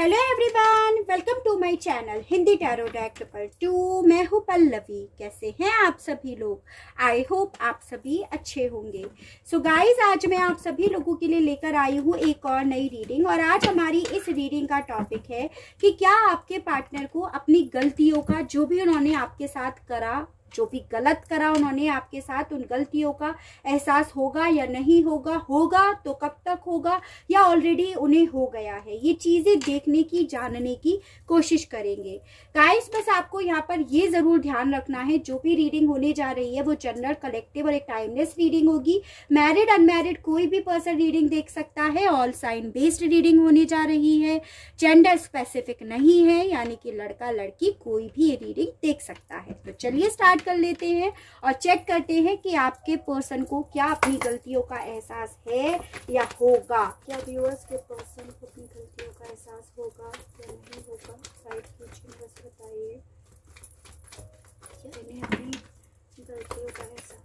hello everyone welcome to my channel Hindi tarot पर to मैं हूँ पल्लवी कैसे हैं आप सभी लोग आई होप आप सभी अच्छे होंगे सो so गाइस आज मैं आप सभी लोगों के लिए लेकर आई हूँ एक और नई रीडिंग और आज हमारी इस रीडिंग का टॉपिक है कि क्या आपके पार्टनर को अपनी गलतियों का जो भी उन्होंने आपके साथ करा जो भी गलत करा उन्होंने आपके साथ उन गलतियों का एहसास होगा या नहीं होगा होगा तो कब तक होगा या ऑलरेडी उन्हें हो गया है ये चीज़ें देखने की जानने की कोशिश करेंगे गाइस बस आपको यहाँ पर ये ज़रूर ध्यान रखना है जो भी रीडिंग होने जा रही है वो जनरल कलेक्टिव और एक टाइमलेस रीडिंग होगी मैरिड अनमेरिड कोई भी पर्सन रीडिंग देख सकता है ऑल साइन बेस्ड रीडिंग होने जा रही है जेंडर स्पेसिफिक नहीं है यानी कि लड़का लड़की कोई भी रीडिंग देख सकता है तो चलिए स्टार्ट कट कर लेते हैं और चेक करते हैं कि आपके पर्सन को क्या अपनी गलतियों का एहसास है या होगा क्या व्यूअर्स के पर्सन को अपनी गलतियों का एहसास होगा या नहीं होगा साइड बस बताइए क्या इन्हें अपनी गलतियों का एहसास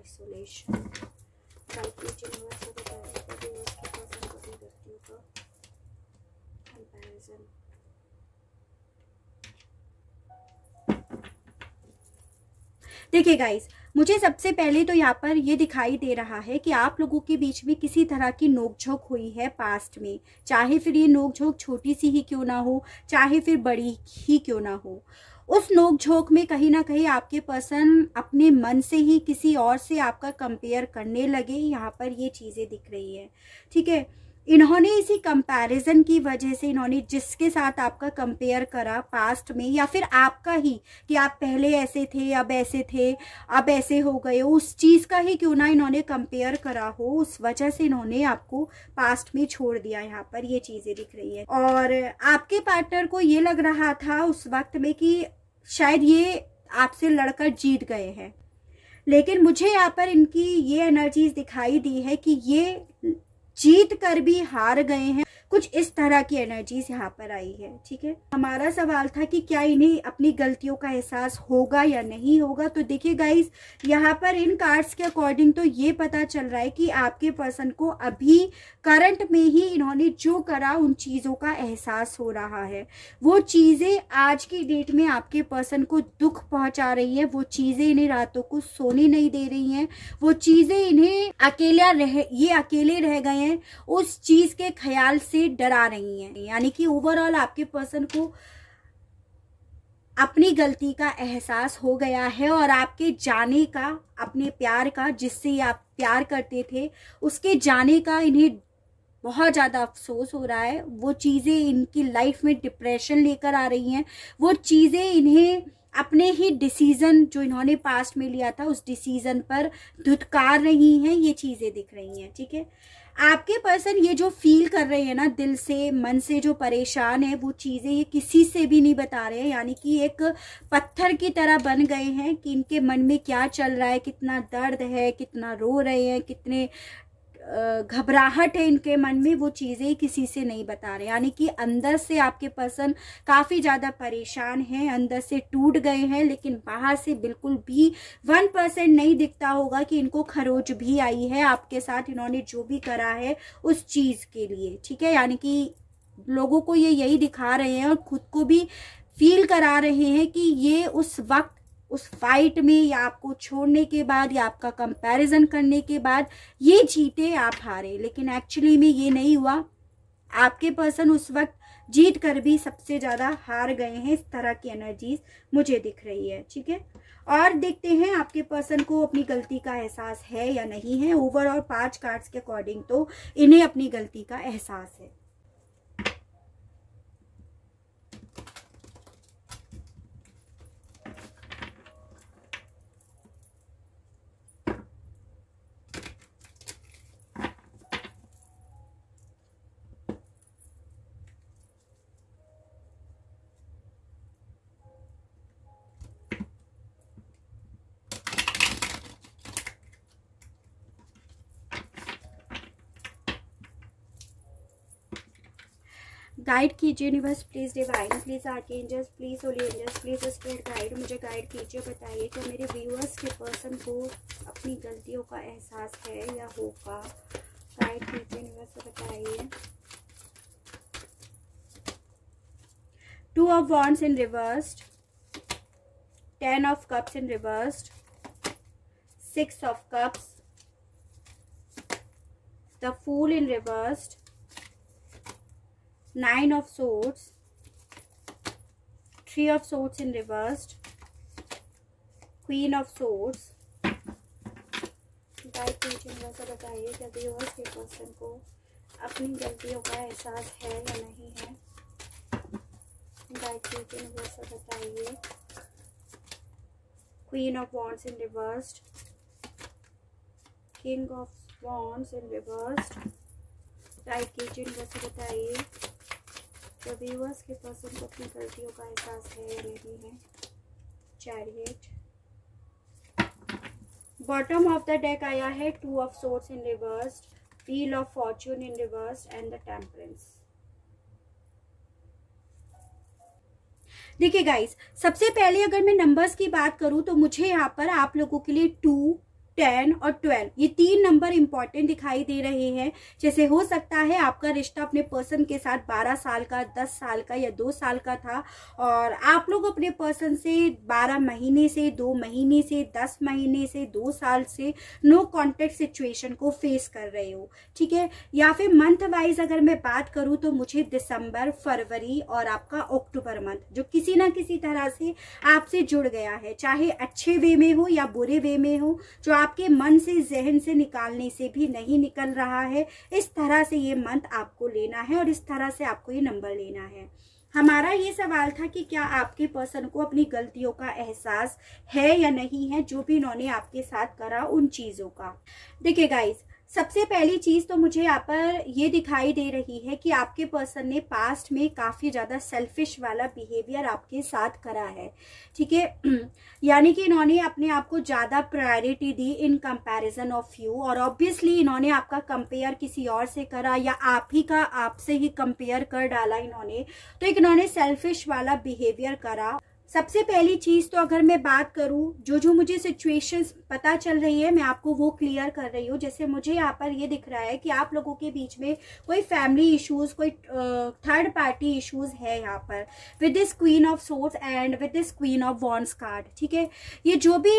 आइसोलेशन देखिए गाइज मुझे सबसे पहले तो यहाँ पर ये दिखाई दे रहा है कि आप लोगों के बीच में किसी तरह की नोकझोंक हुई है पास्ट में चाहे फिर ये नोकझोंक छोटी सी ही क्यों ना हो चाहे फिर बड़ी ही क्यों ना हो उस नोक झोंक में कहीं ना कहीं आपके पर्सन अपने मन से ही किसी और से आपका कंपेयर करने लगे यहाँ पर ये चीज़ें दिख रही है ठीक है इन्होंने इसी कंपैरिजन की वजह से इन्होंने जिसके साथ आपका कंपेयर करा पास्ट में या फिर आपका ही कि आप पहले ऐसे थे अब ऐसे थे अब ऐसे हो गए उस चीज़ का ही क्यों ना इन्होंने कंपेयर करा हो उस वजह से इन्होंने आपको पास्ट में छोड़ दिया यहाँ पर ये चीज़ें दिख रही है और आपके पार्टनर को ये लग रहा था उस वक्त में कि शायद ये आपसे लड़कर जीत गए हैं लेकिन मुझे यहाँ पर इनकी ये एनर्जीज दिखाई दी है कि ये जीत कर भी हार गए हैं कुछ इस तरह की एनर्जीज यहाँ पर आई है ठीक है हमारा सवाल था कि क्या इन्हें अपनी गलतियों का एहसास होगा या नहीं होगा तो देखिए गाइज यहाँ पर इन कार्ड्स के अकॉर्डिंग तो ये पता चल रहा है कि आपके पर्सन को अभी करंट में ही इन्होंने जो करा उन चीज़ों का एहसास हो रहा है वो चीज़ें आज की डेट में आपके पर्सन को दुख पहुंचा रही है वो चीज़ें इन्हें रातों को सोने नहीं दे रही है वो चीज़ें इन्हें अकेला रह ये अकेले रह गए हैं उस चीज़ के ख्याल से से डरा रही हैं यानी कि ओवरऑल आपके पर्सन को अपनी गलती का एहसास हो गया है और आपके जाने का अपने प्यार का जिससे आप प्यार करते थे उसके जाने का इन्हें बहुत ज़्यादा अफसोस हो रहा है वो चीज़ें इनकी लाइफ में डिप्रेशन लेकर आ रही हैं वो चीज़ें इन्हें अपने ही डिसीज़न जो इन्होंने पास्ट में लिया था उस डिसीज़न पर धुतकार रही हैं ये चीज़ें दिख रही हैं ठीक है आपके पर्सन ये जो फील कर रहे हैं ना दिल से मन से जो परेशान है वो चीज़ें ये किसी से भी नहीं बता रहे हैं यानी कि एक पत्थर की तरह बन गए हैं कि इनके मन में क्या चल रहा है कितना दर्द है कितना रो रहे हैं कितने घबराहट है इनके मन में वो चीज़ें किसी से नहीं बता रहे यानी कि अंदर से आपके पर्सन काफ़ी ज़्यादा परेशान हैं अंदर से टूट गए हैं लेकिन बाहर से बिल्कुल भी वन परसेंट नहीं दिखता होगा कि इनको खरोच भी आई है आपके साथ इन्होंने जो भी करा है उस चीज़ के लिए ठीक है यानी कि लोगों को ये यही दिखा रहे हैं और खुद को भी फील करा रहे हैं कि ये उस वक्त उस फाइट में या आपको छोड़ने के बाद या आपका कंपैरिजन करने के बाद ये जीते आप हारे लेकिन एक्चुअली में ये नहीं हुआ आपके पर्सन उस वक्त जीत कर भी सबसे ज़्यादा हार गए हैं इस तरह की एनर्जीज मुझे दिख रही है ठीक है और देखते हैं आपके पर्सन को अपनी गलती का एहसास है या नहीं है ओवरऑल पांच कार्ड्स के अकॉर्डिंग तो इन्हें अपनी गलती का एहसास है गाइड कीजिए universe please divine please archangels please holy angels please spread guide मुझे गाइड कीजिए बताइए कि मेरे व्यूअर्स के पर्सन को अपनी गलतियों का एहसास है या होगा गाइड कीजिए यूनिवर्स बताइए two of wands in reverse ten of cups in reverse six of cups the fool in reversed nine of swords three of swords in reversed queen of swords guide कीजिए थोड़ा बताइए के person को अपनी गलतियों का एहसास है या नहीं है बताइए queen of wands in reversed king of wands in reversed बाई कीजिए थोड़ा बताइए तो व्यूवर्स के पास उनको अपनी गलतियों का एहसास है या नहीं है chariot bottom of the deck आया है two of swords in reverse wheel of fortune in reverse and the temperance देखिए गाइस सबसे पहले अगर मैं नंबर्स की बात करूं तो मुझे यहाँ पर आप लोगों के लिए टू टेन और ट्वेल्व ये तीन नंबर इंपॉर्टेंट दिखाई दे रहे हैं जैसे हो सकता है आपका रिश्ता अपने पर्सन के साथ बारह साल का दस साल का या दो साल का था और आप लोग अपने पर्सन से बारह महीने से दो महीने से दस महीने से दो साल से नो कॉन्टेक्ट सिचुएशन को फेस कर रहे हो ठीक है या फिर मंथ वाइज अगर मैं बात करूँ तो मुझे दिसंबर फरवरी और आपका अक्टूबर मंथ जो किसी ना किसी तरह से आपसे जुड़ गया है चाहे अच्छे वे में हो या बुरे वे में हो जो आप आपके मन से जहन से निकालने से भी नहीं निकल रहा है इस तरह से ये मंथ आपको लेना है और इस तरह से आपको ये नंबर लेना है हमारा ये सवाल था कि क्या आपके पर्सन को अपनी गलतियों का एहसास है या नहीं है जो भी इन्होंने आपके साथ करा उन चीज़ों का देखिए गाइज सबसे पहली चीज़ तो मुझे यहाँ पर ये दिखाई दे रही है कि आपके पर्सन ने पास्ट में काफ़ी ज़्यादा सेल्फिश वाला बिहेवियर आपके साथ करा है ठीक है यानी कि इन्होंने अपने आप को ज़्यादा प्रायोरिटी दी इन कंपैरिजन ऑफ यू और ऑब्वियसली इन्होंने आपका कंपेयर किसी और से करा या आप ही का आपसे ही कंपेयर कर डाला इन्होंने तो एक इन्होंने सेल्फिश वाला बिहेवियर करा सबसे पहली चीज तो अगर मैं बात करूं जो जो मुझे सिचुएशंस पता चल रही है मैं आपको वो क्लियर कर रही हूँ जैसे मुझे यहाँ पर ये दिख रहा है कि आप लोगों के बीच में कोई फैमिली इश्यूज कोई थर्ड पार्टी इश्यूज है यहाँ पर with this queen of swords and with this queen of wands card ठीक है ये जो भी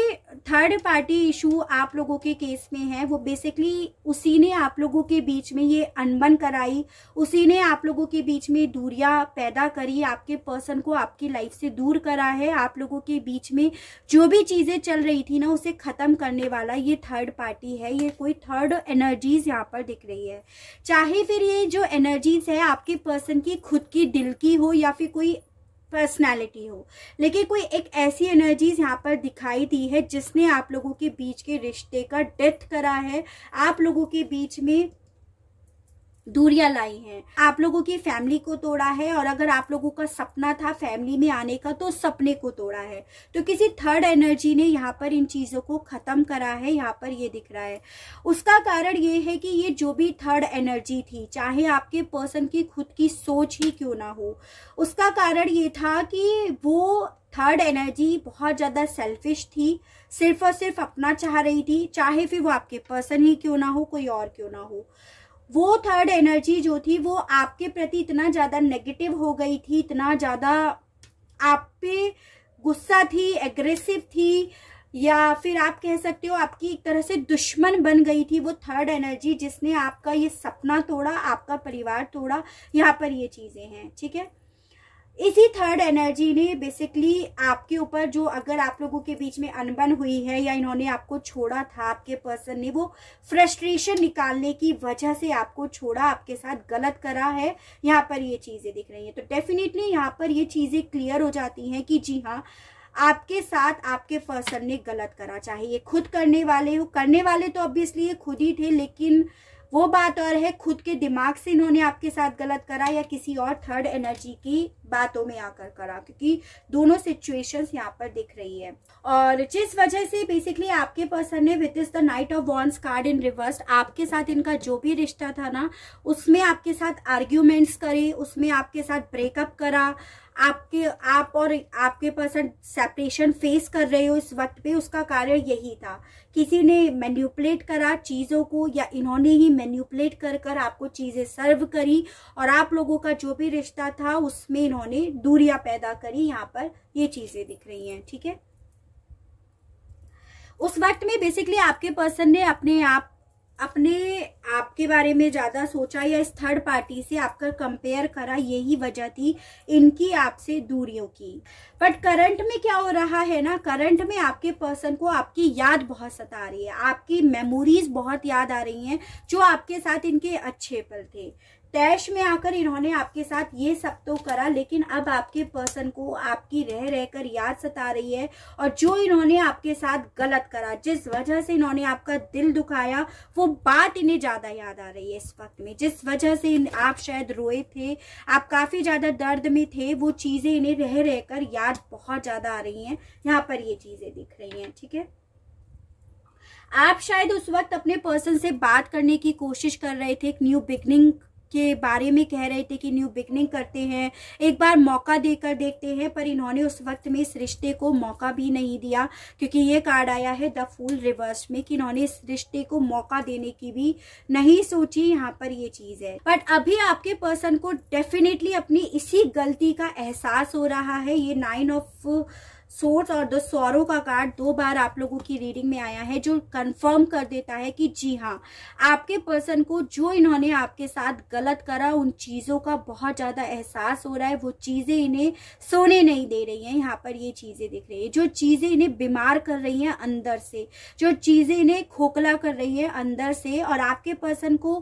थर्ड पार्टी इशू आप लोगों के केस में है वो बेसिकली उसी ने आप लोगों के बीच में ये अनबन कराई उसी ने आप लोगों के बीच में दूरिया पैदा करी आपके पर्सन को आपकी लाइफ से दूर करा है आप लोगों के बीच में जो भी चीजें चल रही थी ना उसे खत्म ख़त्म करने वाला ये थर्ड पार्टी है ये कोई थर्ड एनर्जीज यहाँ पर दिख रही है चाहे फिर ये जो एनर्जीज है आपके पर्सन की खुद की दिल की हो या फिर कोई पर्सनालिटी हो लेकिन कोई एक ऐसी एनर्जीज यहाँ पर दिखाई दी है जिसने आप लोगों के बीच के रिश्ते का डेथ करा है आप लोगों के बीच में दूरियां लाई हैं आप लोगों की फैमिली को तोड़ा है और अगर आप लोगों का सपना था फैमिली में आने का तो सपने को तोड़ा है तो किसी थर्ड एनर्जी ने यहाँ पर इन चीज़ों को ख़त्म करा है यहाँ पर ये दिख रहा है उसका कारण ये है कि ये जो भी थर्ड एनर्जी थी चाहे आपके पर्सन की खुद की सोच ही क्यों ना हो उसका कारण ये था कि वो थर्ड एनर्जी बहुत ज़्यादा सेल्फिश थी सिर्फ और सिर्फ अपना चाह रही थी चाहे फिर वो आपके पर्सन ही क्यों ना हो कोई और क्यों ना हो वो थर्ड एनर्जी जो थी वो आपके प्रति इतना ज़्यादा नेगेटिव हो गई थी इतना ज़्यादा आप पे गुस्सा थी एग्रेसिव थी या फिर आप कह सकते हो आपकी एक तरह से दुश्मन बन गई थी वो थर्ड एनर्जी जिसने आपका ये सपना तोड़ा आपका परिवार तोड़ा यहाँ पर ये चीज़ें हैं ठीक है इसी थर्ड एनर्जी ने बेसिकली आपके ऊपर जो अगर आप लोगों के बीच में अनबन हुई है या इन्होंने आपको छोड़ा था आपके पर्सन ने वो फ्रस्ट्रेशन निकालने की वजह से आपको छोड़ा आपके साथ गलत करा है यहाँ पर ये चीज़ें दिख रही हैं तो डेफिनेटली यहाँ पर ये चीज़ें क्लियर हो जाती हैं कि जी हाँ आपके साथ आपके पर्सन ने गलत करा चाहे ये खुद करने वाले हो करने वाले तो ऑब्वियसली ये खुद ही थे लेकिन वो बात और है खुद के दिमाग से इन्होंने आपके साथ गलत करा या किसी और थर्ड एनर्जी की बातों में आकर करा क्योंकि दोनों सिचुएशंस यहाँ पर दिख रही है और जिस वजह से बेसिकली आपके पर्सन ने with is the knight of wands card in reverse आपके साथ इनका जो भी रिश्ता था ना उसमें आपके साथ आर्ग्यूमेंट्स करे उसमें आपके साथ ब्रेकअप करा आपके आप और आपके पर्सन सेपरेशन फेस कर रहे हो इस वक्त पे उसका कारण यही था किसी ने मैन्यूपलेट करा चीज़ों को या इन्होंने ही मैन्यूपलेट कर कर आपको चीज़ें सर्व करी और आप लोगों का जो भी रिश्ता था उसमें इन्होंने दूरियां पैदा करी यहाँ पर ये चीज़ें दिख रही हैं ठीक है उस वक्त में बेसिकली आपके पर्सन ने अपने आप अपने आपके बारे में ज़्यादा सोचा या इस थर्ड पार्टी से आपका कंपेयर करा यही वजह थी इनकी आपसे दूरियों की बट करंट में क्या हो रहा है ना करंट में आपके पर्सन को आपकी याद बहुत सता रही है आपकी मेमोरीज बहुत याद आ रही हैं जो आपके साथ इनके अच्छे पल थे तैश में आकर इन्होंने आपके साथ ये सब तो करा लेकिन अब आपके पर्सन को आपकी रह रहकर याद सता रही है और जो इन्होंने आपके साथ गलत करा जिस वजह से इन्होंने आपका दिल दुखाया वो बात इन्हें ज़्यादा याद आ रही है इस वक्त में जिस वजह से आप शायद रोए थे आप काफ़ी ज़्यादा दर्द में थे वो चीज़ें इन्हें रह रहकर याद बहुत ज़्यादा आ रही हैं यहाँ पर ये चीज़ें दिख रही हैं ठीक है आप शायद उस वक्त अपने पर्सन से बात करने की कोशिश कर रहे थे एक न्यू बिगनिंग के बारे में कह रहे थे कि न्यू बिगनिंग करते हैं एक बार मौका देकर देखते हैं पर इन्होंने उस वक्त में इस रिश्ते को मौका भी नहीं दिया क्योंकि ये कार्ड आया है द फूल रिवर्स में कि इन्होंने इस रिश्ते को मौका देने की भी नहीं सोची यहाँ पर ये चीज़ है बट अभी आपके पर्सन को डेफिनेटली अपनी इसी गलती का एहसास हो रहा है ये नाइन ऑफ सोर्स और द सौरों का कार्ड दो बार आप लोगों की रीडिंग में आया है जो कंफर्म कर देता है कि जी हाँ आपके पर्सन को जो इन्होंने आपके साथ गलत करा उन चीज़ों का बहुत ज़्यादा एहसास हो रहा है वो चीज़ें इन्हें सोने नहीं दे रही हैं यहाँ पर ये चीज़ें दिख रही है जो चीज़ें इन्हें बीमार कर रही हैं अंदर से जो चीज़ें इन्हें खोखला कर रही है अंदर से और आपके पर्सन को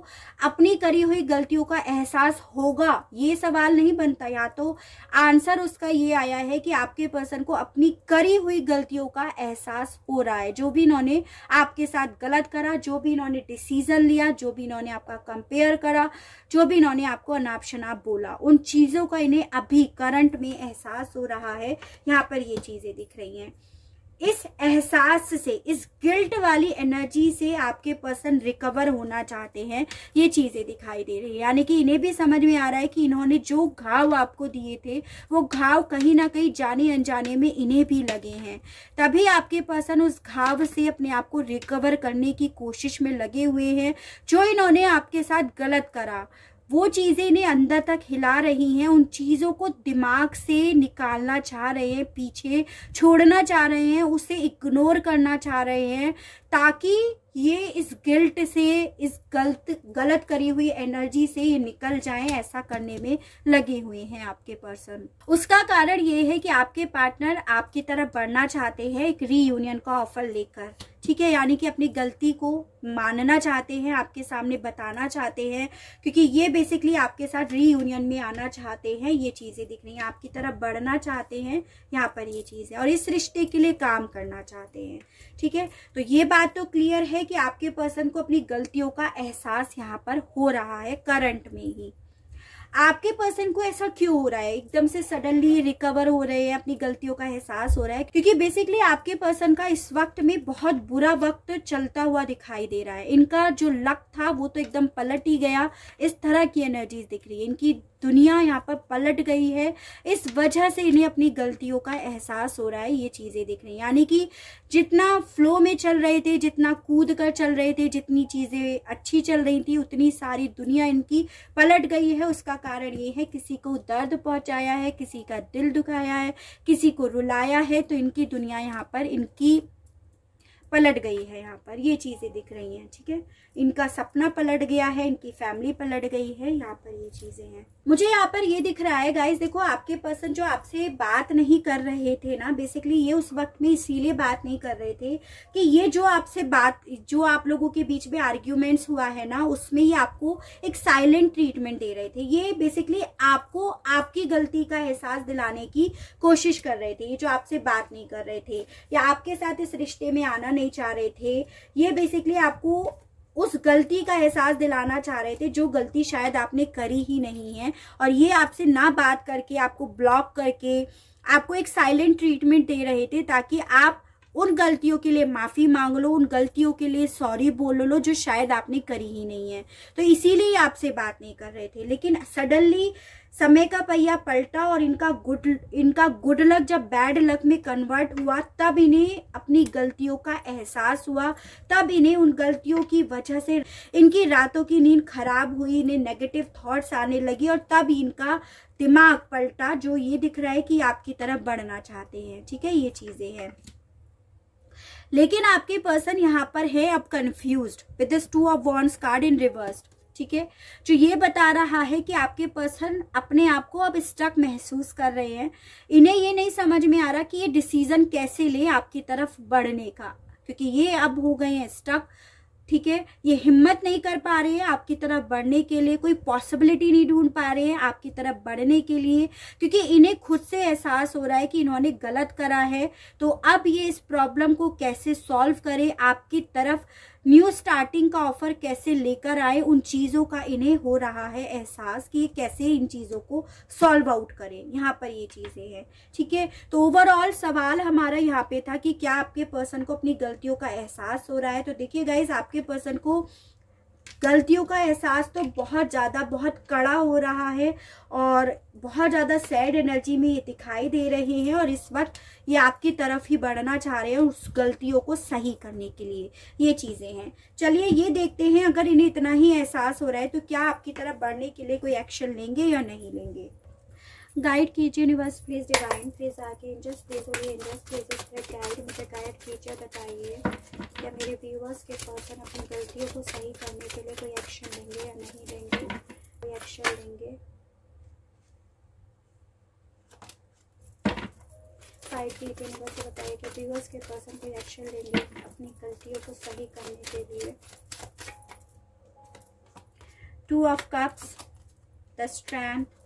अपनी करी हुई गलतियों का एहसास होगा ये सवाल नहीं बनता या तो आंसर उसका ये आया है कि आपके पर्सन को अपने अपनी करी हुई गलतियों का एहसास हो रहा है जो भी इन्होंने आपके साथ गलत करा जो भी इन्होंने डिसीजन लिया जो भी इन्होंने आपका कंपेयर करा जो भी इन्होंने आपको अनाप शनाप बोला उन चीज़ों का इन्हें अभी करंट में एहसास हो रहा है यहाँ पर ये चीज़ें दिख रही हैं इस एहसास से इस गिल्ट वाली एनर्जी से आपके पर्सन रिकवर होना चाहते हैं ये चीज़ें दिखाई दे रही है यानी कि इन्हें भी समझ में आ रहा है कि इन्होंने जो घाव आपको दिए थे वो घाव कहीं ना कहीं जाने अनजाने में इन्हें भी लगे हैं तभी आपके पर्सन उस घाव से अपने आप को रिकवर करने की कोशिश में लगे हुए हैं जो इन्होंने आपके साथ गलत करा वो चीज़ें इन्हें अंदर तक हिला रही हैं उन चीज़ों को दिमाग से निकालना चाह रहे हैं पीछे छोड़ना चाह रहे हैं उसे इग्नोर करना चाह रहे हैं ताकि ये इस गिल्ट से इस गलत गलत करी हुई एनर्जी से ये निकल जाए ऐसा करने में लगे हुए हैं आपके पर्सन उसका कारण ये है कि आपके पार्टनर आपकी तरफ बढ़ना चाहते हैं एक रीयूनियन का ऑफर लेकर ठीक है यानी कि अपनी गलती को मानना चाहते हैं आपके सामने बताना चाहते हैं क्योंकि ये बेसिकली आपके साथ रीयूनियन में आना चाहते हैं ये चीज़ें दिख रही हैं आपकी तरफ बढ़ना चाहते हैं यहाँ पर ये चीज है और इस रिश्ते के लिए काम करना चाहते हैं ठीक है तो ये बात तो क्लियर है है कि आपके पर्सन को अपनी गलतियों का एहसास यहाँ पर हो रहा है करंट में ही आपके पर्सन को ऐसा क्यों हो रहा है एकदम से सडनली रिकवर हो रहे हैं अपनी गलतियों का एहसास हो रहा है क्योंकि बेसिकली आपके पर्सन का इस वक्त में बहुत बुरा वक्त चलता हुआ दिखाई दे रहा है इनका जो लक था वो तो एकदम पलट ही गया इस तरह की एनर्जीज दिख रही है इनकी दुनिया यहाँ पर पलट गई है इस वजह से इन्हें अपनी गलतियों का एहसास हो रहा है ये चीज़ें देख रही हैं यानी कि जितना फ्लो में चल रहे थे जितना कूद कर चल रहे थे जितनी चीज़ें अच्छी चल रही थी उतनी सारी दुनिया इनकी पलट गई है उसका कारण ये है किसी को दर्द पहुँचाया है किसी का दिल दुखाया है किसी को रुलाया है तो इनकी दुनिया यहाँ पर इनकी पलट गई है यहाँ पर ये चीज़ें दिख रही हैं ठीक है इनका सपना पलट गया है इनकी फैमिली पलट गई है यहाँ पर ये चीजें हैं मुझे यहाँ पर ये दिख रहा है गाइस देखो आपके पर्सन जो आपसे बात नहीं कर रहे थे ना बेसिकली ये उस वक्त में इसीलिए बात नहीं कर रहे थे कि ये जो आपसे बात जो आप लोगों के बीच में आर्ग्यूमेंट्स हुआ है ना उसमें ही आपको एक साइलेंट ट्रीटमेंट दे रहे थे ये बेसिकली आपको आपकी गलती का एहसास दिलाने की कोशिश कर रहे थे ये जो आपसे बात नहीं कर रहे थे या आपके साथ इस रिश्ते में आना नहीं चाह रहे थे ये बेसिकली आपको उस गलती का एहसास दिलाना चाह रहे थे जो गलती शायद आपने करी ही नहीं है और ये आपसे ना बात करके आपको ब्लॉक करके आपको एक साइलेंट ट्रीटमेंट दे रहे थे ताकि आप उन गलतियों के लिए माफ़ी मांग लो उन गलतियों के लिए सॉरी बोल लो जो शायद आपने करी ही नहीं है तो इसीलिए आपसे बात नहीं कर रहे थे लेकिन सडनली समय का पहिया पलटा और इनका गुड इनका गुड लक जब बैड लक में कन्वर्ट हुआ तब इन्हें अपनी गलतियों का एहसास हुआ तब इन्हें उन गलतियों की वजह से इनकी रातों की नींद खराब हुई इन्हें नेगेटिव थॉट्स आने लगी और तब इनका दिमाग पलटा जो ये दिख रहा है कि आपकी तरफ बढ़ना चाहते हैं ठीक है ये चीज़ें हैं लेकिन आपके पर्सन यहाँ पर है अब confuse with two of wands card in reverse ठीक है जो ये बता रहा है कि आपके पर्सन अपने आप को अब स्टक महसूस कर रहे हैं इन्हें ये नहीं समझ में आ रहा कि ये डिसीजन कैसे ले आपकी तरफ बढ़ने का क्योंकि ये अब हो गए हैं स्टक ठीक है ये हिम्मत नहीं कर पा रहे हैं आपकी तरफ बढ़ने के लिए कोई पॉसिबिलिटी नहीं ढूंढ पा रहे हैं आपकी तरफ बढ़ने के लिए क्योंकि इन्हें खुद से एहसास हो रहा है कि इन्होंने गलत करा है तो अब ये इस प्रॉब्लम को कैसे सॉल्व करें आपकी तरफ न्यू स्टार्टिंग का ऑफर कैसे लेकर आए उन चीज़ों का इन्हें हो रहा है एहसास कि कैसे इन चीज़ों को सॉल्व आउट करें यहाँ पर ये चीज़ें हैं ठीक है तो ओवरऑल सवाल हमारा यहाँ पे था कि क्या आपके पर्सन को अपनी गलतियों का एहसास हो रहा है तो देखिए गाइज आपके पर्सन को गलतियों का एहसास तो बहुत ज़्यादा बहुत कड़ा हो रहा है और बहुत ज़्यादा सैड एनर्जी में ये दिखाई दे रहे हैं और इस वक्त ये आपकी तरफ ही बढ़ना चाह रहे हैं उस गलतियों को सही करने के लिए ये चीज़ें हैं चलिए ये देखते हैं अगर इन्हें इतना ही एहसास हो रहा है तो क्या आपकी तरफ बढ़ने के लिए कोई एक्शन लेंगे या नहीं लेंगे गाइड कीजिए यूनिवर्स प्लीज डिवाइन प्लीज आके इंजस please holy angels please spread guide मुझे गाइड कीजिए बताइए या मेरे व्यूवर्स के पर्सन अपनी गलतियों को सही करने के लिए कोई एक्शन लेंगे या नहीं लेंगे कोई एक्शन लेंगे गाइड कीजिए यूनिवर्स बताइए कि व्यूवर्स के पर्सन कोई एक्शन लेंगे अपनी गलतियों को सही करने के लिए two of cups the strength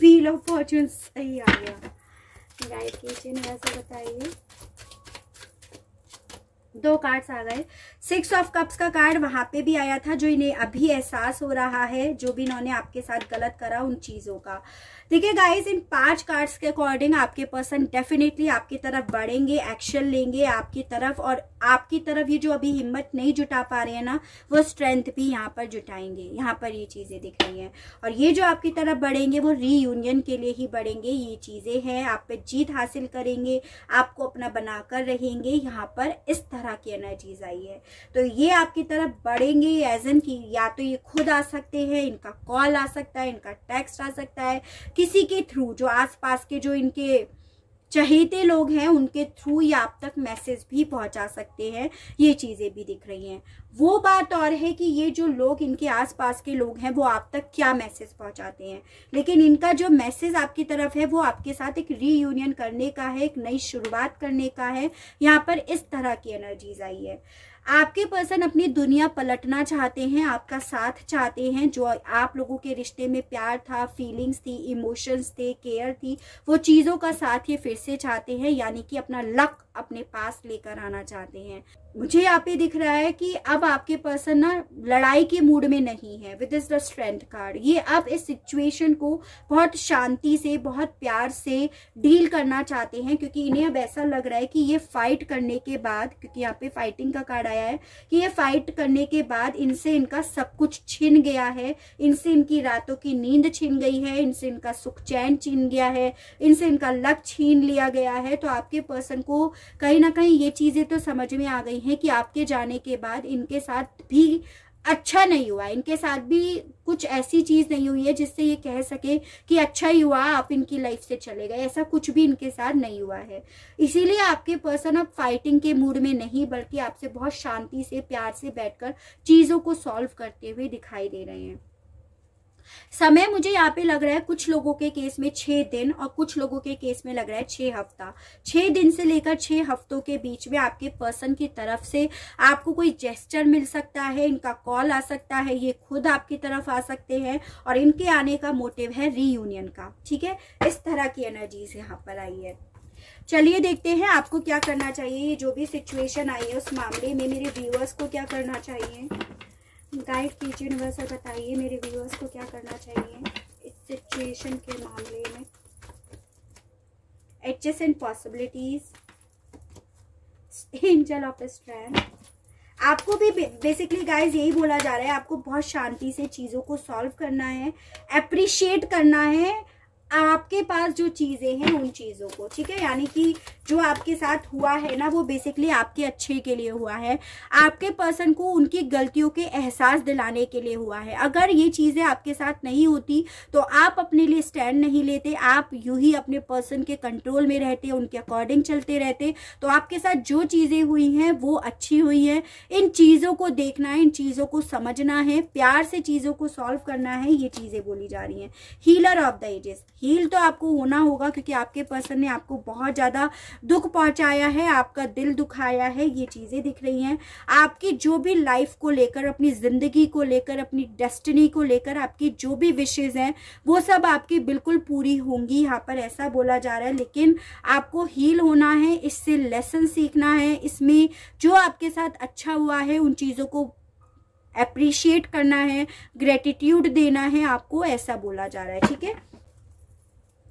wheel of fortune सही आ गया गाइड कीजिए वैसे बताइए दो कार्ड्स आ गए सिक्स ऑफ कप्स का कार्ड वहां पे भी आया था जो इन्हें अभी एहसास हो रहा है जो भी इन्होंने आपके साथ गलत करा उन चीज़ों का देखिए गाइस इन पांच कार्ड्स के अकॉर्डिंग आपके पर्सन डेफिनेटली आपकी तरफ बढ़ेंगे एक्शन लेंगे आपकी तरफ और आपकी तरफ ये जो अभी हिम्मत नहीं जुटा पा रहे हैं ना वो स्ट्रेंथ भी यहाँ पर जुटाएंगे यहाँ पर ये चीज़ें दिख रही हैं और ये जो आपकी तरफ बढ़ेंगे वो रीयूनियन के लिए ही बढ़ेंगे ये चीज़ें हैं आप पे जीत हासिल करेंगे आपको अपना बनाकर रहेंगे यहाँ पर इस तरह की एनर्जीज आई है तो ये आपकी तरफ बढ़ेंगे एज एन की या तो ये खुद आ सकते हैं इनका कॉल आ सकता है इनका टेक्स्ट आ सकता है किसी के थ्रू जो आस के जो इनके चहेते लोग हैं उनके थ्रू ये आप तक मैसेज भी पहुंचा सकते हैं ये चीज़ें भी दिख रही हैं वो बात और है कि ये जो लोग इनके आसपास के लोग हैं वो आप तक क्या मैसेज पहुंचाते हैं लेकिन इनका जो मैसेज आपकी तरफ है वो आपके साथ एक रीयूनियन करने का है एक नई शुरुआत करने का है यहाँ पर इस तरह की एनर्जीज आई है आपके पर्सन अपनी दुनिया पलटना चाहते हैं आपका साथ चाहते हैं जो आप लोगों के रिश्ते में प्यार था फीलिंग्स थी इमोशंस थे केयर थी वो चीज़ों का साथ ये फिर से चाहते हैं यानी कि अपना लक अपने पास लेकर आना चाहते हैं मुझे यहाँ पे दिख रहा है कि अब आपके पर्सन ना लड़ाई के मूड में नहीं है with is the strength card ये अब इस सिचुएशन को बहुत शांति से बहुत प्यार से डील करना चाहते हैं क्योंकि इन्हें अब ऐसा लग रहा है कि ये फाइट करने के बाद क्योंकि यहाँ पे फाइटिंग का कार्ड आया है कि ये फाइट करने के बाद इनसे इनका सब कुछ छिन गया है इनसे इनकी रातों की नींद छिन गई है इनसे इनका सुख चैन छीन गया है इनसे इनका लक छीन लिया गया है तो आपके पर्सन को कहीं ना कहीं ये चीज़ें तो समझ में आ गई हैं कि आपके जाने के बाद इनके साथ भी अच्छा नहीं हुआ इनके साथ भी कुछ ऐसी चीज नहीं हुई है जिससे ये कह सके कि अच्छा ही हुआ आप इनकी लाइफ से चले गए ऐसा कुछ भी इनके साथ नहीं हुआ है इसीलिए आपके पर्सन अब फाइटिंग के मूड में नहीं बल्कि आपसे बहुत शांति से प्यार से बैठकर चीज़ों को सॉल्व करते हुए दिखाई दे रहे हैं समय मुझे यहाँ पे लग रहा है कुछ लोगों के केस में छह दिन और कुछ लोगों के केस में लग रहा है छह हफ्ता छह दिन से लेकर छह हफ्तों के बीच में आपके पर्सन की तरफ से आपको कोई जेस्टर मिल सकता है इनका कॉल आ सकता है ये खुद आपकी तरफ आ सकते हैं और इनके आने का मोटिव है रीयूनियन का ठीक है इस तरह की एनर्जीज यहाँ पर आई है चलिए देखते हैं आपको क्या करना चाहिए ये जो भी सिचुएशन आई है उस मामले में मेरे व्यूअर्स को क्या करना चाहिए गाइड कीजिए यूनिवर्सल बताइए मेरे व्यूअर्स को क्या करना चाहिए इस सिचुएशन के मामले में adjust and possibilities angel of strength आपको भी बेसिकली गाइज यही बोला जा रहा है आपको बहुत शांति से चीज़ों को सॉल्व करना है अप्रिशिएट करना है आपके पास जो चीज़ें हैं उन चीज़ों को ठीक है यानी कि जो आपके साथ हुआ है ना वो बेसिकली आपके अच्छे के लिए हुआ है आपके पर्सन को उनकी गलतियों के एहसास दिलाने के लिए हुआ है अगर ये चीज़ें आपके साथ नहीं होती तो आप अपने लिए स्टैंड नहीं लेते आप यूं ही अपने पर्सन के कंट्रोल में रहते उनके अकॉर्डिंग चलते रहते तो आपके साथ जो चीज़ें हुई हैं वो अच्छी हुई हैं इन चीज़ों को देखना है इन चीज़ों को समझना है प्यार से चीज़ों को सॉल्व करना है ये चीज़ें बोली जा रही हैं healer of the ages heal तो आपको होना होगा क्योंकि आपके पर्सन ने आपको बहुत ज़्यादा दुख पहुंचाया है आपका दिल दुखाया है ये चीज़ें दिख रही हैं आपकी जो भी लाइफ को लेकर अपनी ज़िंदगी को लेकर अपनी डेस्टिनी को लेकर आपकी जो भी विशेज़ हैं वो सब आपकी बिल्कुल पूरी होंगी यहाँ पर ऐसा बोला जा रहा है लेकिन आपको हील होना है इससे लेसन सीखना है इसमें जो आपके साथ अच्छा हुआ है उन चीज़ों को अप्रिशिएट करना है ग्रेटिट्यूड देना है आपको ऐसा बोला जा रहा है ठीक है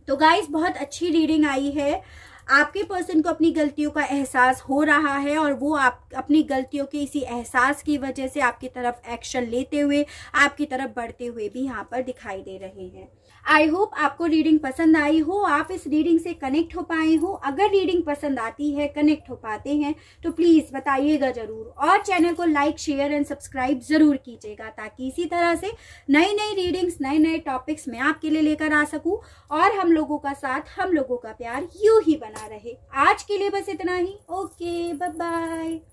तो गाइस बहुत अच्छी रीडिंग आई है आपके पर्सन को अपनी गलतियों का एहसास हो रहा है और वो आप अपनी गलतियों के इसी एहसास की वजह से आपकी तरफ एक्शन लेते हुए आपकी तरफ बढ़ते हुए भी यहाँ पर दिखाई दे रहे हैं आई होप आपको रीडिंग पसंद आई हो आप इस रीडिंग से कनेक्ट हो पाए हो अगर रीडिंग पसंद आती है कनेक्ट हो पाते हैं तो प्लीज़ बताइएगा ज़रूर और चैनल को लाइक शेयर एंड सब्सक्राइब ज़रूर कीजिएगा ताकि इसी तरह से नई नई रीडिंग्स नए नए टॉपिक्स मैं आपके लिए लेकर आ सकूं और हम लोगों का साथ हम लोगों का प्यार यू ही बना रहे आज के लिए बस इतना ही ओके बाय